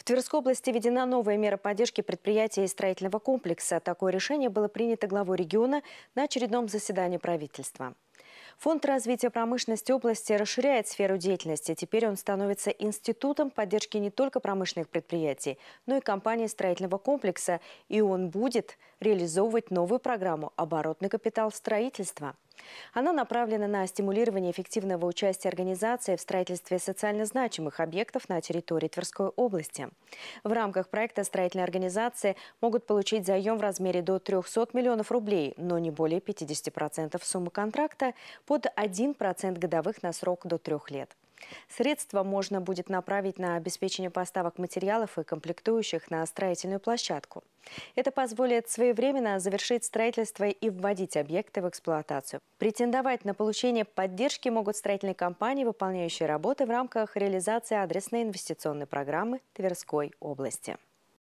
В Тверской области введена новая мера поддержки предприятия и строительного комплекса. Такое решение было принято главой региона на очередном заседании правительства. Фонд развития промышленности области расширяет сферу деятельности. Теперь он становится институтом поддержки не только промышленных предприятий, но и компаний строительного комплекса. И он будет реализовывать новую программу «Оборотный капитал строительства». Она направлена на стимулирование эффективного участия организации в строительстве социально значимых объектов на территории Тверской области. В рамках проекта строительные организации могут получить заем в размере до 300 миллионов рублей, но не более 50% суммы контракта под 1% годовых на срок до трех лет. Средства можно будет направить на обеспечение поставок материалов и комплектующих на строительную площадку. Это позволит своевременно завершить строительство и вводить объекты в эксплуатацию. Претендовать на получение поддержки могут строительные компании, выполняющие работы в рамках реализации адресной инвестиционной программы Тверской области.